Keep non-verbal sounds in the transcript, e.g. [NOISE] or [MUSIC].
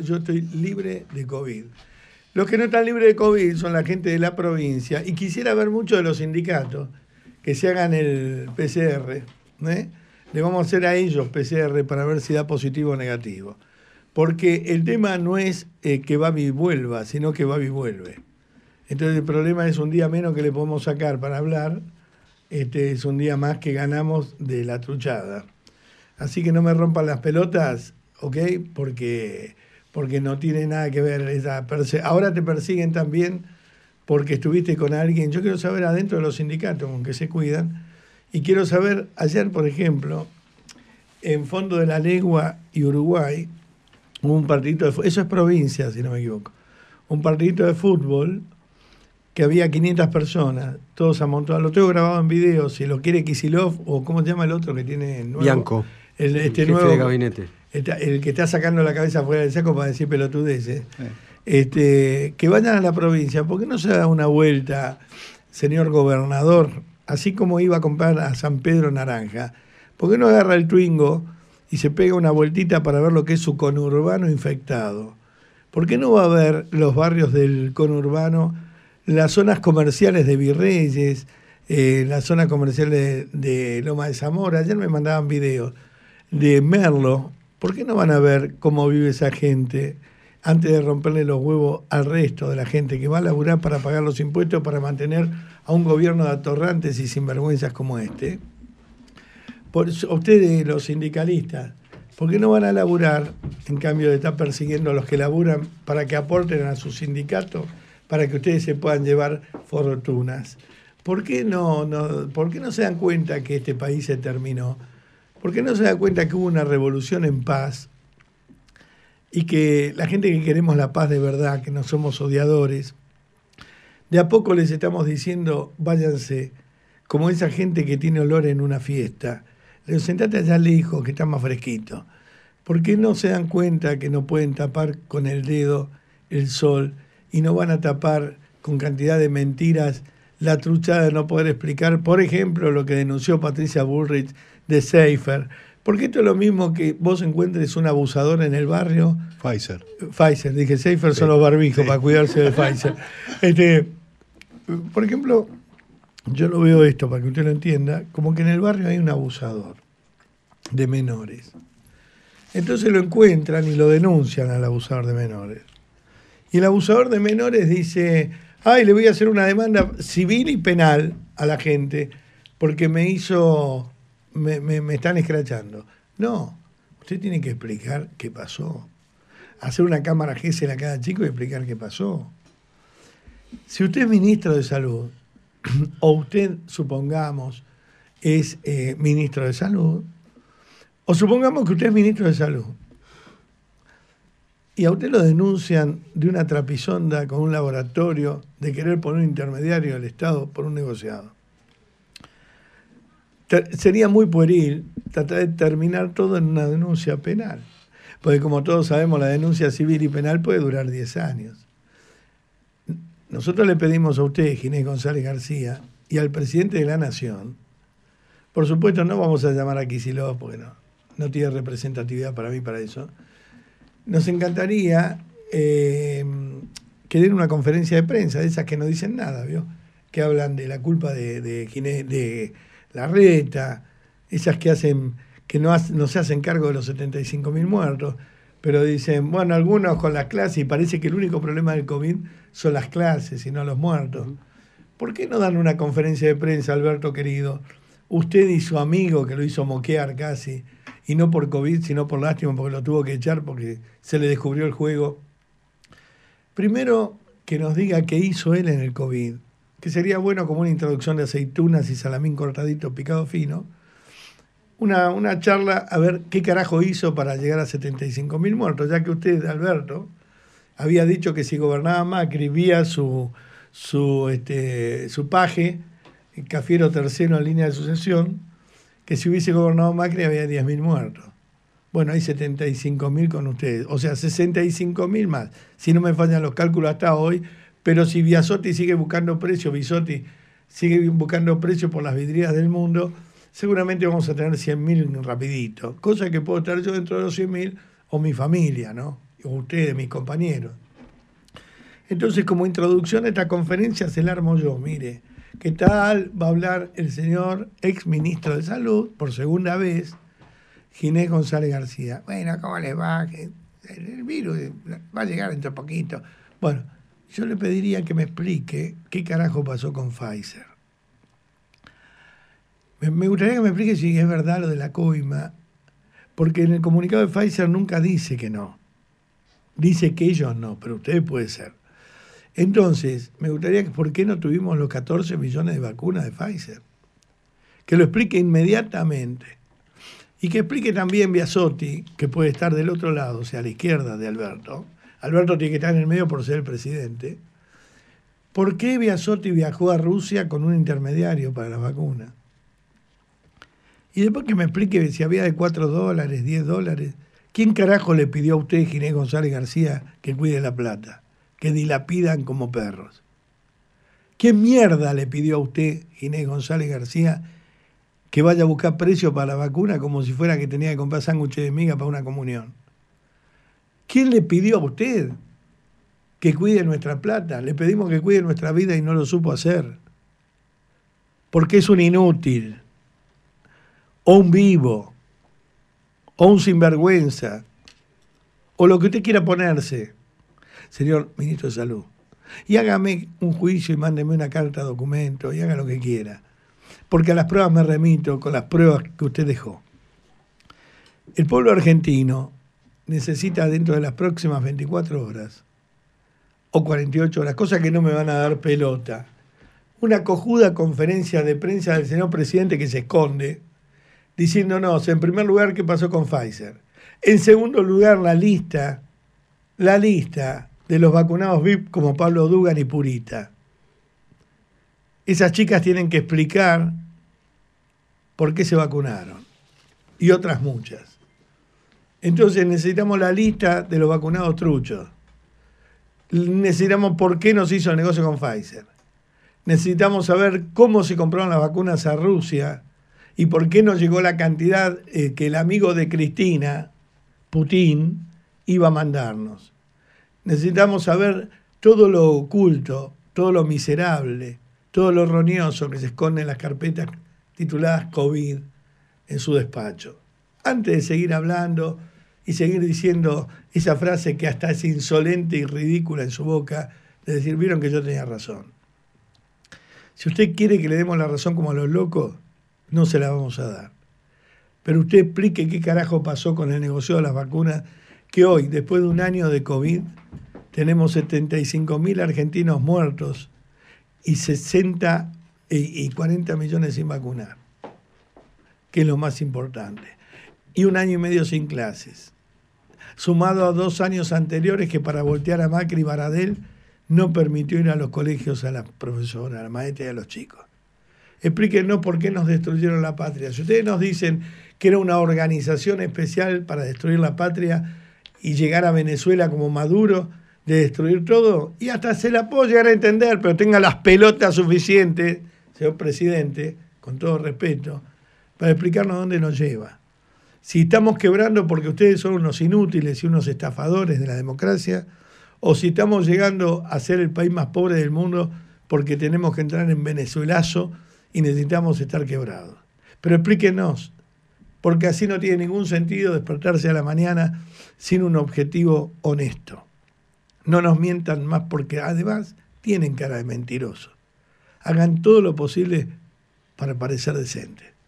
Pues yo estoy libre de COVID. Los que no están libres de COVID son la gente de la provincia y quisiera ver muchos de los sindicatos que se hagan el PCR. ¿eh? Le vamos a hacer a ellos PCR para ver si da positivo o negativo. Porque el tema no es eh, que va vuelva, sino que va vuelve. Entonces el problema es un día menos que le podemos sacar para hablar. Este es un día más que ganamos de la truchada. Así que no me rompan las pelotas, ¿ok? Porque porque no tiene nada que ver. Ahora te persiguen también porque estuviste con alguien. Yo quiero saber adentro de los sindicatos con se cuidan. Y quiero saber, ayer, por ejemplo, en Fondo de la Legua y Uruguay, hubo un partidito de eso es provincia, si no me equivoco, un partidito de fútbol que había 500 personas, todos amontonados. Lo tengo grabado en video, si lo quiere Kisilov o cómo se llama el otro que tiene nuevo. El, este jefe de gabinete el que está sacando la cabeza fuera del saco para decir pelotudeces, este, que vayan a la provincia, ¿por qué no se da una vuelta, señor gobernador? Así como iba a comprar a San Pedro Naranja, ¿por qué no agarra el Twingo y se pega una vueltita para ver lo que es su conurbano infectado? ¿Por qué no va a ver los barrios del conurbano, las zonas comerciales de Virreyes, eh, las zonas comerciales de, de Loma de Zamora? Ayer me mandaban videos de Merlo, ¿por qué no van a ver cómo vive esa gente antes de romperle los huevos al resto de la gente que va a laburar para pagar los impuestos, para mantener a un gobierno de atorrantes y sinvergüenzas como este? Por, ustedes, los sindicalistas, ¿por qué no van a laburar en cambio de estar persiguiendo a los que laburan para que aporten a su sindicato, para que ustedes se puedan llevar fortunas? ¿Por qué no, ¿por qué no se dan cuenta que este país se terminó? ¿Por qué no se da cuenta que hubo una revolución en paz y que la gente que queremos la paz de verdad, que no somos odiadores, de a poco les estamos diciendo, váyanse, como esa gente que tiene olor en una fiesta. sentate allá lejos, que está más fresquito. ¿Por qué no se dan cuenta que no pueden tapar con el dedo el sol y no van a tapar con cantidad de mentiras la truchada de no poder explicar, por ejemplo, lo que denunció Patricia Bullrich de safer Porque esto es lo mismo que vos encuentres un abusador en el barrio. Pfizer. Pfizer, dije, safer son los barbijos para cuidarse de Pfizer. [LAUGHS] Este, por ejemplo, yo lo veo esto para que usted lo entienda, como que en el barrio hay un abusador de menores. Entonces lo encuentran y lo denuncian al abusador de menores. Y el abusador de menores dice, ay, le voy a hacer una demanda civil y penal a la gente porque me hizo me, me, están escrachando. No, usted tiene que explicar qué pasó. Hacer una cámara gésela a cada chico y explicar qué pasó. Si usted es ministro de salud, [CLEARS THROAT] o usted, supongamos, es eh, ministro de salud, o supongamos que usted es ministro de salud, y a usted lo denuncian de una trapisonda con un laboratorio de querer poner un intermediario del Estado por un negociado sería muy pueril tratar de terminar todo en una denuncia penal. Porque como todos sabemos, la denuncia civil y penal puede durar 10 años. Nosotros le pedimos a usted, Ginés González García, y al presidente de la Nación, por supuesto no vamos a llamar a Kicillof porque no, no tiene representatividad para mí para eso, nos encantaría eh, que den una conferencia de prensa, de esas que no dicen nada, ¿vio? que hablan de la culpa de, de, Ginés, de la reta, esas que hacen que no, no se hacen cargo de los 75.000 muertos, pero dicen, bueno, algunos con las clases, y parece que el único problema del COVID son las clases y no los muertos. ¿Por qué no dan una conferencia de prensa, Alberto querido? Usted y su amigo que lo hizo moquear casi, y no por COVID, sino por lástima, porque lo tuvo que echar porque se le descubrió el juego. Primero, que nos diga qué hizo él en el COVID, que sería bueno como una introducción de aceitunas y salamín cortadito, picado fino. Una, una charla a ver qué carajo hizo para llegar a 75.000 muertos, ya que usted, Alberto, había dicho que si gobernaba Macri vía su, su, este, su paje, Cafiero tercero en línea de sucesión, que si hubiese gobernado Macri había 10.000 muertos. Bueno, hay 75.000 con ustedes, o sea, 65.000 más. Si no me fallan los cálculos hasta hoy, pero si Biasotti sigue buscando precio, Bisotti sigue buscando precio por las vidrieras del mundo, seguramente vamos a tener 100.000 rapidito. Cosa que puedo estar yo dentro de los 100.000 o mi familia, ¿no? O ustedes, mis compañeros. Entonces, como introducción a esta conferencia se la armo yo, mire. ¿Qué tal? Va a hablar el señor ex ministro de Salud, por segunda vez, Ginés González García. Bueno, ¿cómo les va? El virus va a llegar dentro de poquito. Bueno, yo le pediría que me explique qué carajo pasó con Pfizer. Me gustaría que me explique si es verdad lo de la coima, porque en el comunicado de Pfizer nunca dice que no. Dice que ellos no, pero ustedes puede ser. Entonces, me gustaría que por qué no tuvimos los 14 millones de vacunas de Pfizer. Que lo explique inmediatamente. Y que explique también Biasotti, que puede estar del otro lado, o sea, a la izquierda de Alberto, Alberto tiene que estar en el medio por ser el presidente. ¿Por qué Biasotti viajó a Rusia con un intermediario para la vacuna? Y después que me explique si había de 4 dólares, 10 dólares, ¿quién carajo le pidió a usted, Ginés González García, que cuide la plata? Que dilapidan como perros. ¿Qué mierda le pidió a usted, Ginés González García, que vaya a buscar precio para la vacuna como si fuera que tenía que comprar sándwiches de miga para una comunión? ¿Quién le pidió a usted que cuide nuestra plata? Le pedimos que cuide nuestra vida y no lo supo hacer. Porque es un inútil, o un vivo, o un sinvergüenza, o lo que usted quiera ponerse, señor ministro de Salud. Y hágame un juicio y mándeme una carta, documento, y haga lo que quiera. Porque a las pruebas me remito con las pruebas que usted dejó. El pueblo argentino necesita dentro de las próximas 24 horas o 48 horas, cosas que no me van a dar pelota. Una cojuda conferencia de prensa del señor presidente que se esconde, diciéndonos, en primer lugar, qué pasó con Pfizer. En segundo lugar, la lista, la lista de los vacunados VIP como Pablo Dugan y Purita. Esas chicas tienen que explicar por qué se vacunaron y otras muchas. Entonces necesitamos la lista de los vacunados truchos. Necesitamos por qué nos hizo el negocio con Pfizer. Necesitamos saber cómo se compraron las vacunas a Rusia y por qué nos llegó la cantidad eh, que el amigo de Cristina, Putin, iba a mandarnos. Necesitamos saber todo lo oculto, todo lo miserable, todo lo roñoso que se esconde en las carpetas tituladas COVID en su despacho. Antes de seguir hablando y seguir diciendo esa frase que hasta es insolente y ridícula en su boca, de decir, vieron que yo tenía razón. Si usted quiere que le demos la razón como a los locos, no se la vamos a dar. Pero usted explique qué carajo pasó con el negocio de las vacunas, que hoy, después de un año de COVID, tenemos 75.000 argentinos muertos y 60 y 40 millones sin vacunar, que es lo más importante. Y un año y medio sin clases sumado a dos años anteriores que para voltear a Macri y Baradel no permitió ir a los colegios a la profesora, a la maestra y a los chicos. Explíquenos por qué nos destruyeron la patria. Si ustedes nos dicen que era una organización especial para destruir la patria y llegar a Venezuela como Maduro, de destruir todo, y hasta se la puedo llegar a entender, pero tenga las pelotas suficientes, señor presidente, con todo respeto, para explicarnos dónde nos lleva si estamos quebrando porque ustedes son unos inútiles y unos estafadores de la democracia, o si estamos llegando a ser el país más pobre del mundo porque tenemos que entrar en venezuelazo y necesitamos estar quebrados. Pero explíquenos, porque así no tiene ningún sentido despertarse a la mañana sin un objetivo honesto. No nos mientan más porque además tienen cara de mentirosos. Hagan todo lo posible para parecer decentes.